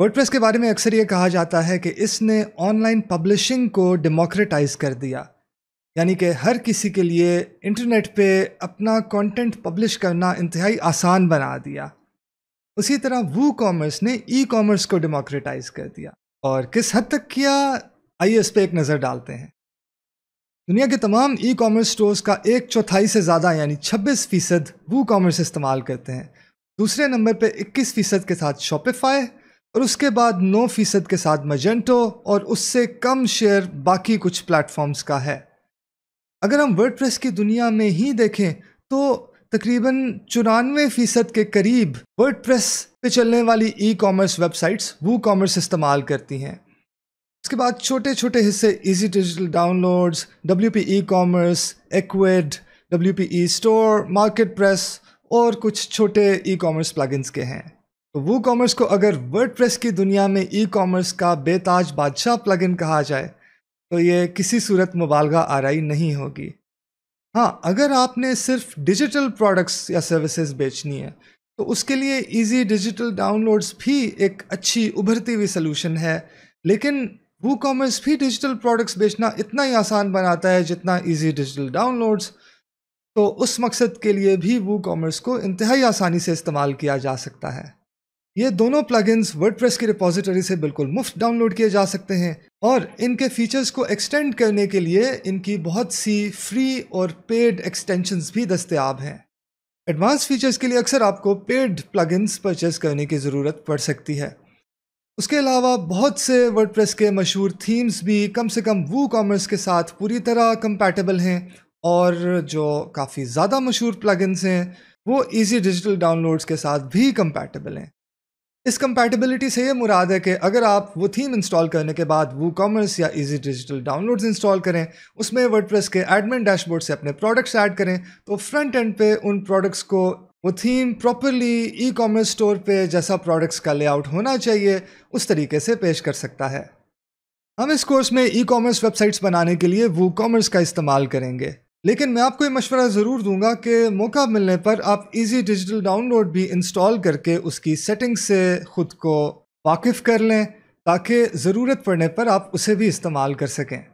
WordPress के बारे में अक्सर ये कहा जाता है कि इसने ऑनलाइन पब्लिशिंग को डेमोक्रेटाइज कर दिया यानी कि हर किसी के लिए इंटरनेट पे अपना कंटेंट पब्लिश करना इंतहाई आसान बना दिया उसी तरह वू कॉमर्स ने ई कॉमर्स को डेमोक्रेटाइज कर दिया और किस हद तक किया आइए इस पर एक नज़र डालते हैं दुनिया के तमाम ई कॉमर्स स्टोर्स का एक चौथाई से ज़्यादा यानी 26 फ़ीसद वू कॉमर्स इस्तेमाल करते हैं दूसरे नंबर पर 21 फ़ीसद के साथ शॉपिफाई और उसके बाद 9 फीसद के साथ मजेंटो और उससे कम शेयर बाकी कुछ प्लेटफॉर्म्स का है अगर हम वर्ड की दुनिया में ही देखें तो तकरीबन चौरानवे फ़ीसद के करीब वर्ड पे चलने वाली ई कॉमर्स वेबसाइट्स वो कॉमर्स इस्तेमाल करती हैं उसके बाद छोटे छोटे हिस्से easy digital downloads W P E commerce एक्वेड W P E store market press और कुछ छोटे ई कॉमर्स प्लगइन्स के हैं तो वो कॉमर्स को अगर वर्ड की दुनिया में ई कॉमर्स का बेताज बादशाह प्लगइन कहा जाए तो ये किसी सूरत मुबालगा आरई नहीं होगी हाँ अगर आपने सिर्फ डिजिटल प्रोडक्ट्स या सर्विसेज बेचनी है तो उसके लिए इजी डिजिटल डाउनलोड्स भी एक अच्छी उभरती हुई सोल्यूशन है लेकिन वो कॉमर्स भी डिजिटल प्रोडक्ट्स बेचना इतना ही आसान बनाता है जितना इजी डिजिटल डाउनलोड्स तो उस मकसद के लिए भी वो कॉमर्स को इंतहाई आसानी से इस्तेमाल किया जा सकता है ये दोनों प्लगइन्स वर्डप्रेस की रिपोजिटरी से बिल्कुल मुफ्त डाउनलोड किए जा सकते हैं और इनके फीचर्स को एक्सटेंड करने के लिए इनकी बहुत सी फ्री और पेड एक्सटेंशंस भी दस्तियाब हैं एडवांस फीचर्स के लिए अक्सर आपको पेड प्लगइन्स परचेज करने की ज़रूरत पड़ सकती है उसके अलावा बहुत से वर्डप्रेस के मशहूर थीम्स भी कम से कम वो कॉमर्स के साथ पूरी तरह कंपैटिबल हैं और जो काफ़ी ज़्यादा मशहूर प्लगइन्स हैं वो इजी डिजिटल डाउनलोड्स के साथ भी कंपैटिबल हैं इस कंपैटिबिलिटी से ये मुराद है कि अगर आप वो थीम इंस्टॉल करने के बाद वो कॉमर्स या इजी डिजिटल डाउनलोड्स इंस्टॉल करें उसमें वर्डप्रेस के एडमिन डैशबोर्ड से अपने प्रोडक्ट्स ऐड करें तो फ्रंट एंड पे उन प्रोडक्ट्स को वो theme properly E commerce store पे जैसा प्रोडक्ट्स का लेआउट होना चाहिए उस तरीके से पेश कर सकता है हम इस कोर्स में ई कॉमर्स वेबसाइट्स बनाने के लिए वो कॉमर्स का इस्तेमाल करेंगे लेकिन मैं आपको ये मशवरा ज़रूर दूंगा कि मौका मिलने पर आप इजी डिजिटल डाउनलोड भी इंस्टॉल करके उसकी सेटिंग से ख़ुद को वाकिफ़ कर लें ताकि ज़रूरत पड़ने पर आप उसे भी इस्तेमाल कर सकें